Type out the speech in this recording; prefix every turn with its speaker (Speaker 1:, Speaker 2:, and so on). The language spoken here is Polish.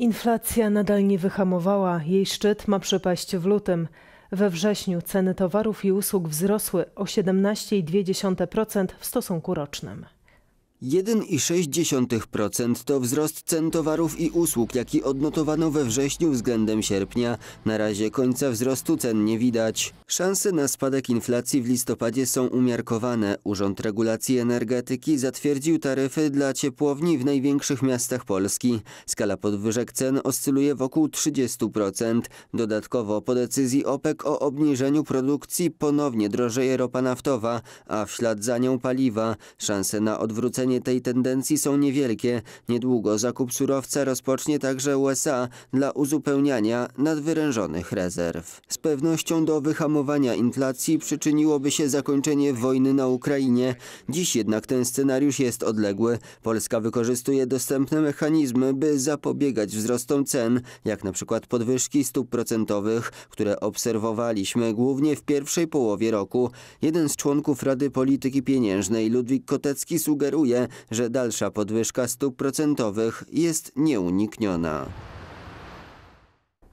Speaker 1: Inflacja nadal nie wyhamowała, jej szczyt ma przepaść w lutym. We wrześniu ceny towarów i usług wzrosły o 17,2% w stosunku rocznym.
Speaker 2: 1,6% to wzrost cen towarów i usług, jaki odnotowano we wrześniu względem sierpnia. Na razie końca wzrostu cen nie widać. Szanse na spadek inflacji w listopadzie są umiarkowane. Urząd Regulacji Energetyki zatwierdził taryfy dla ciepłowni w największych miastach Polski. Skala podwyżek cen oscyluje wokół 30%. Dodatkowo po decyzji OPEC o obniżeniu produkcji ponownie drożeje ropa naftowa, a w ślad za nią paliwa. Szanse na odwrócenie tej tendencji są niewielkie. Niedługo zakup surowca rozpocznie także USA dla uzupełniania nadwyrężonych rezerw. Z pewnością do wyhamowania inflacji przyczyniłoby się zakończenie wojny na Ukrainie. Dziś jednak ten scenariusz jest odległy. Polska wykorzystuje dostępne mechanizmy, by zapobiegać wzrostom cen, jak na przykład podwyżki stóp procentowych, które obserwowaliśmy głównie w pierwszej połowie roku. Jeden z członków Rady Polityki Pieniężnej, Ludwik Kotecki, sugeruje, że dalsza podwyżka stóp procentowych jest nieunikniona.